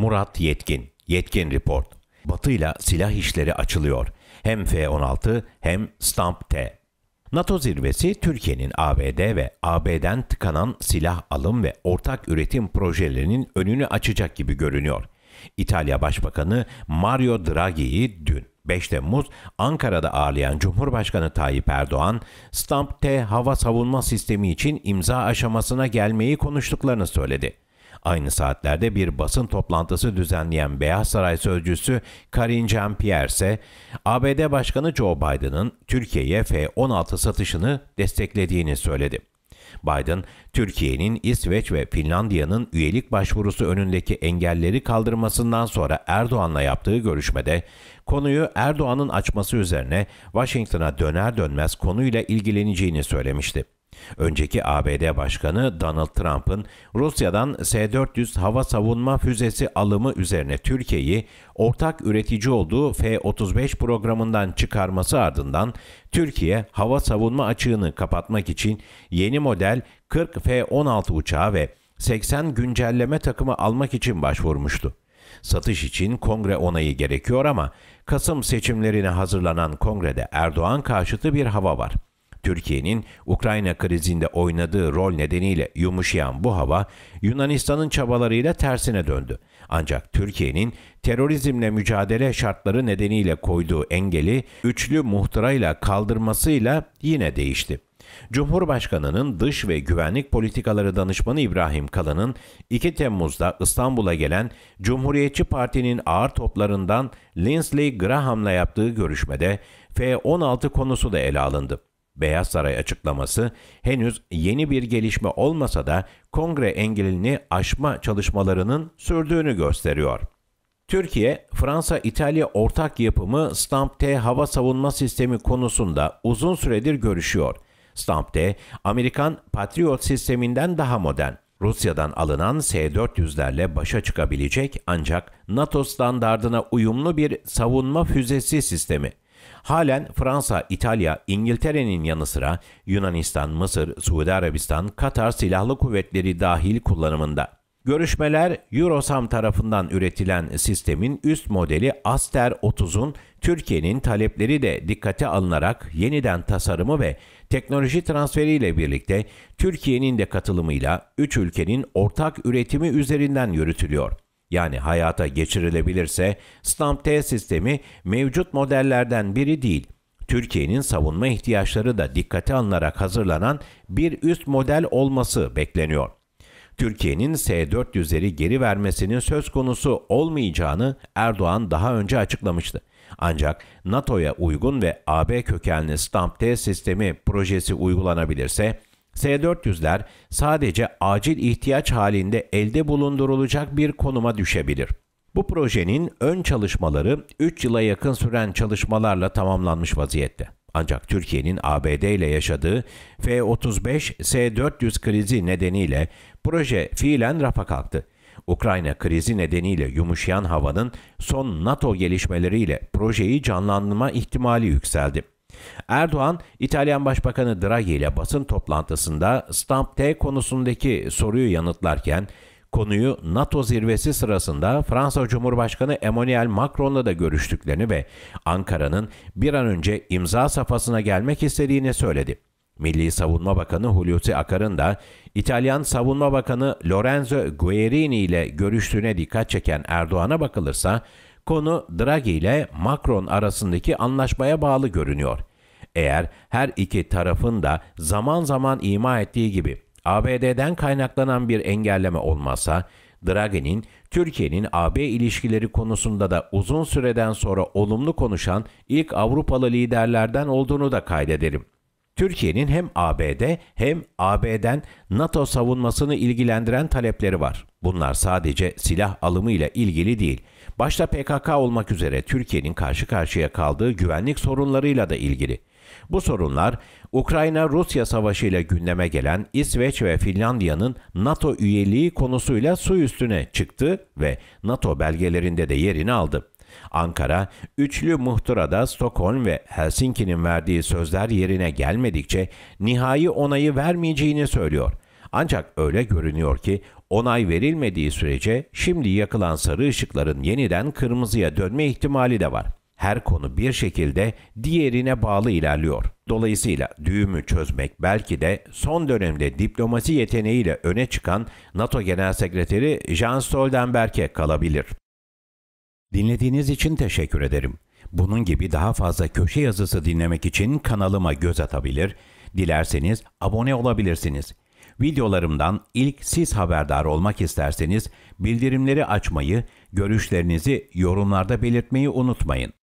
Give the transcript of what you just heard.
Murat Yetkin, Yetkin Report. ile silah işleri açılıyor. Hem F-16 hem Stamp-T. NATO zirvesi Türkiye'nin ABD ve AB'den tıkanan silah alım ve ortak üretim projelerinin önünü açacak gibi görünüyor. İtalya Başbakanı Mario Draghi'yi dün 5 Temmuz Ankara'da ağırlayan Cumhurbaşkanı Tayyip Erdoğan, Stamp-T hava savunma sistemi için imza aşamasına gelmeyi konuştuklarını söyledi. Aynı saatlerde bir basın toplantısı düzenleyen Beyaz Saray Sözcüsü Karine Jean-Pierre ise ABD Başkanı Joe Biden'ın Türkiye'ye F-16 satışını desteklediğini söyledi. Biden, Türkiye'nin İsveç ve Finlandiya'nın üyelik başvurusu önündeki engelleri kaldırmasından sonra Erdoğan'la yaptığı görüşmede konuyu Erdoğan'ın açması üzerine Washington'a döner dönmez konuyla ilgileneceğini söylemişti. Önceki ABD Başkanı Donald Trump'ın Rusya'dan S-400 hava savunma füzesi alımı üzerine Türkiye'yi ortak üretici olduğu F-35 programından çıkarması ardından Türkiye hava savunma açığını kapatmak için yeni model 40 F-16 uçağı ve 80 güncelleme takımı almak için başvurmuştu. Satış için kongre onayı gerekiyor ama Kasım seçimlerine hazırlanan kongrede Erdoğan karşıtı bir hava var. Türkiye'nin Ukrayna krizinde oynadığı rol nedeniyle yumuşayan bu hava Yunanistan'ın çabalarıyla tersine döndü. Ancak Türkiye'nin terörizmle mücadele şartları nedeniyle koyduğu engeli üçlü muhtırayla kaldırmasıyla yine değişti. Cumhurbaşkanının dış ve güvenlik politikaları danışmanı İbrahim Kalın'ın 2 Temmuz'da İstanbul'a gelen Cumhuriyetçi Parti'nin ağır toplarından Lindsey Graham'la yaptığı görüşmede F-16 konusu da ele alındı. Beyaz Saray açıklaması henüz yeni bir gelişme olmasa da kongre engelini aşma çalışmalarının sürdüğünü gösteriyor. Türkiye, Fransa-İtalya ortak yapımı Stamp-T hava savunma sistemi konusunda uzun süredir görüşüyor. Stamp-T, Amerikan Patriot sisteminden daha modern. Rusya'dan alınan S-400'lerle başa çıkabilecek ancak NATO standardına uyumlu bir savunma füzesi sistemi. Halen Fransa, İtalya, İngiltere'nin yanı sıra Yunanistan, Mısır, Suudi Arabistan, Katar silahlı kuvvetleri dahil kullanımında. Görüşmeler Eurosam tarafından üretilen sistemin üst modeli Aster 30'un Türkiye'nin talepleri de dikkate alınarak yeniden tasarımı ve teknoloji transferiyle birlikte Türkiye'nin de katılımıyla 3 ülkenin ortak üretimi üzerinden yürütülüyor yani hayata geçirilebilirse Stamp-T sistemi mevcut modellerden biri değil, Türkiye'nin savunma ihtiyaçları da dikkate alınarak hazırlanan bir üst model olması bekleniyor. Türkiye'nin S-400'leri geri vermesinin söz konusu olmayacağını Erdoğan daha önce açıklamıştı. Ancak NATO'ya uygun ve AB kökenli Stamp-T sistemi projesi uygulanabilirse S-400'ler sadece acil ihtiyaç halinde elde bulundurulacak bir konuma düşebilir. Bu projenin ön çalışmaları 3 yıla yakın süren çalışmalarla tamamlanmış vaziyette. Ancak Türkiye'nin ABD ile yaşadığı F-35 S-400 krizi nedeniyle proje fiilen rafa kalktı. Ukrayna krizi nedeniyle yumuşayan havanın son NATO gelişmeleriyle projeyi canlandırma ihtimali yükseldi. Erdoğan, İtalyan Başbakanı Draghi ile basın toplantısında Stamp T konusundaki soruyu yanıtlarken, konuyu NATO zirvesi sırasında Fransa Cumhurbaşkanı Emmanuel Macron'la da görüştüklerini ve Ankara'nın bir an önce imza safhasına gelmek istediğini söyledi. Milli Savunma Bakanı Hulusi Akar'ın da İtalyan Savunma Bakanı Lorenzo Guerini ile görüştüğüne dikkat çeken Erdoğan'a bakılırsa konu Draghi ile Macron arasındaki anlaşmaya bağlı görünüyor. Eğer her iki tarafın da zaman zaman ima ettiği gibi ABD'den kaynaklanan bir engelleme olmazsa, Draghi'nin Türkiye'nin AB ilişkileri konusunda da uzun süreden sonra olumlu konuşan ilk Avrupalı liderlerden olduğunu da kaydederim. Türkiye'nin hem ABD hem AB'den NATO savunmasını ilgilendiren talepleri var. Bunlar sadece silah alımı ile ilgili değil. Başta PKK olmak üzere Türkiye'nin karşı karşıya kaldığı güvenlik sorunlarıyla da ilgili. Bu sorunlar Ukrayna-Rusya savaşıyla gündeme gelen İsveç ve Finlandiya'nın NATO üyeliği konusuyla su üstüne çıktı ve NATO belgelerinde de yerini aldı. Ankara, üçlü muhtırada Stockholm ve Helsinki'nin verdiği sözler yerine gelmedikçe nihai onayı vermeyeceğini söylüyor. Ancak öyle görünüyor ki onay verilmediği sürece şimdi yakılan sarı ışıkların yeniden kırmızıya dönme ihtimali de var. Her konu bir şekilde diğerine bağlı ilerliyor. Dolayısıyla düğümü çözmek belki de son dönemde diplomasi yeteneğiyle öne çıkan NATO Genel Sekreteri Jens Stoltenberg'e kalabilir. Dinlediğiniz için teşekkür ederim. Bunun gibi daha fazla köşe yazısı dinlemek için kanalıma göz atabilir, dilerseniz abone olabilirsiniz. Videolarımdan ilk siz haberdar olmak isterseniz bildirimleri açmayı, görüşlerinizi yorumlarda belirtmeyi unutmayın.